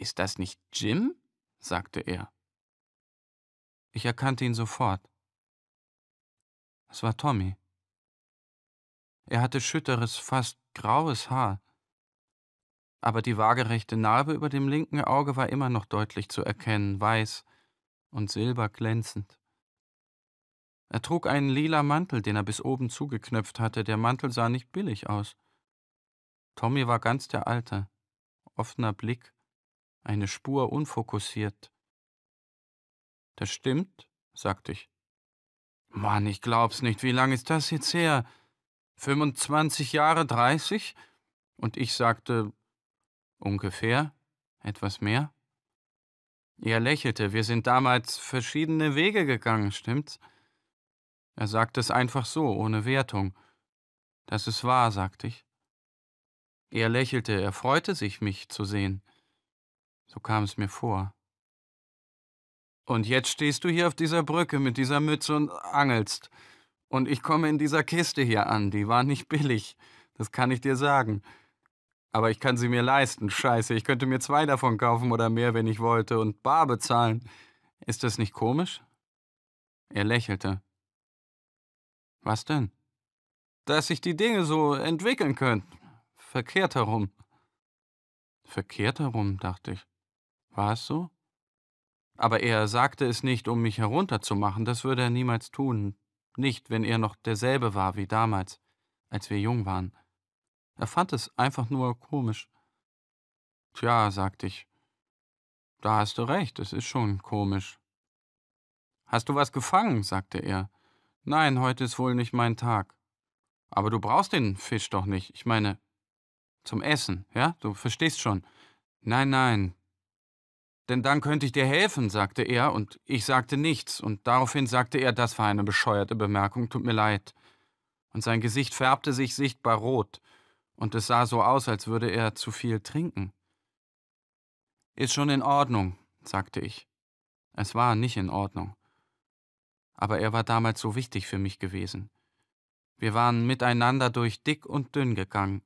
Ist das nicht Jim? sagte er. Ich erkannte ihn sofort. Es war Tommy. Er hatte schütteres, fast graues Haar, aber die waagerechte Narbe über dem linken Auge war immer noch deutlich zu erkennen, weiß und silberglänzend. Er trug einen lila Mantel, den er bis oben zugeknöpft hatte. Der Mantel sah nicht billig aus. Tommy war ganz der Alte, offener Blick, eine Spur unfokussiert. Das stimmt, sagte ich. Mann, ich glaub's nicht. Wie lang ist das jetzt her? 25 Jahre, 30? Und ich sagte, ungefähr, etwas mehr. Er lächelte. Wir sind damals verschiedene Wege gegangen, stimmt's? Er sagte es einfach so, ohne Wertung. Das ist wahr, sagte ich. Er lächelte, er freute sich, mich zu sehen. So kam es mir vor. Und jetzt stehst du hier auf dieser Brücke mit dieser Mütze und angelst. Und ich komme in dieser Kiste hier an. Die war nicht billig. Das kann ich dir sagen. Aber ich kann sie mir leisten. Scheiße, ich könnte mir zwei davon kaufen oder mehr, wenn ich wollte, und bar bezahlen. Ist das nicht komisch? Er lächelte. Was denn? Dass sich die Dinge so entwickeln könnten. Verkehrt herum. Verkehrt herum, dachte ich. War es so? Aber er sagte es nicht, um mich herunterzumachen, das würde er niemals tun, nicht, wenn er noch derselbe war wie damals, als wir jung waren. Er fand es einfach nur komisch. Tja, sagte ich, da hast du recht, es ist schon komisch. Hast du was gefangen? sagte er. Nein, heute ist wohl nicht mein Tag. Aber du brauchst den Fisch doch nicht, ich meine, zum Essen, ja? Du verstehst schon. Nein, nein, denn dann könnte ich dir helfen, sagte er, und ich sagte nichts, und daraufhin sagte er, das war eine bescheuerte Bemerkung, tut mir leid. Und sein Gesicht färbte sich sichtbar rot, und es sah so aus, als würde er zu viel trinken. Ist schon in Ordnung, sagte ich. Es war nicht in Ordnung. Aber er war damals so wichtig für mich gewesen. Wir waren miteinander durch dick und dünn gegangen.